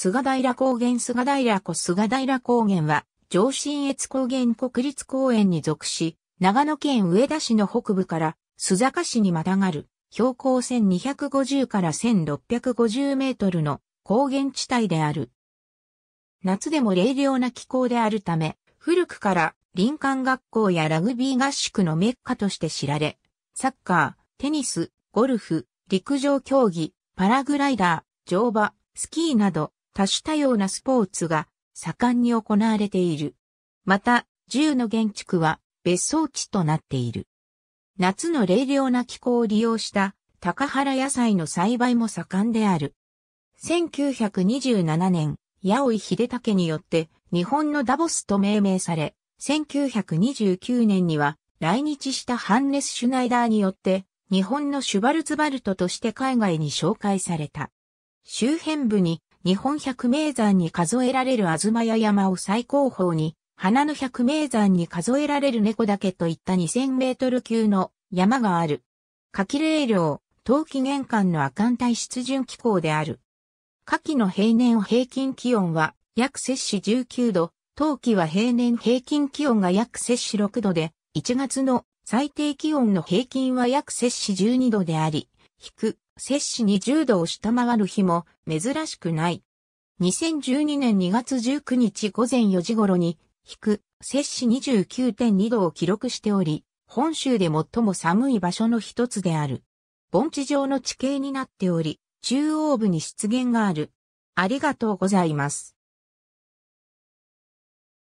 菅平高原菅平湖菅平高原は、上信越高原国立公園に属し、長野県上田市の北部から、須坂市にまたがる、標高1250から1650メートルの高原地帯である。夏でも冷涼な気候であるため、古くから林間学校やラグビー合宿のメッカとして知られ、サッカー、テニス、ゴルフ、陸上競技、パラグライダー、乗馬、スキーなど多種多様なスポーツが盛んに行われている。また、銃の原築は別荘地となっている。夏の冷涼な気候を利用した高原野菜の栽培も盛んである。1927年、八尾秀武によって日本のダボスと命名され、1929年には来日したハンネス・シュナイダーによって日本のシュバルツバルトとして海外に紹介された。周辺部に日本百名山に数えられる東屋山を最高峰に、花の百名山に数えられる猫岳といった2000メートル級の山がある。夏季冷涼、冬季玄関の亜寒帯湿潤気候である。夏季の平年平均気温は約摂氏19度、冬季は平年平均気温が約摂氏6度で、1月の最低気温の平均は約摂氏12度であり、引く、摂氏20度を下回る日も珍しくない。2012年2月19日午前4時頃に、引く、摂氏29.2度を記録しており、本州で最も寒い場所の一つである。盆地上の地形になっており、中央部に湿原がある。ありがとうございます。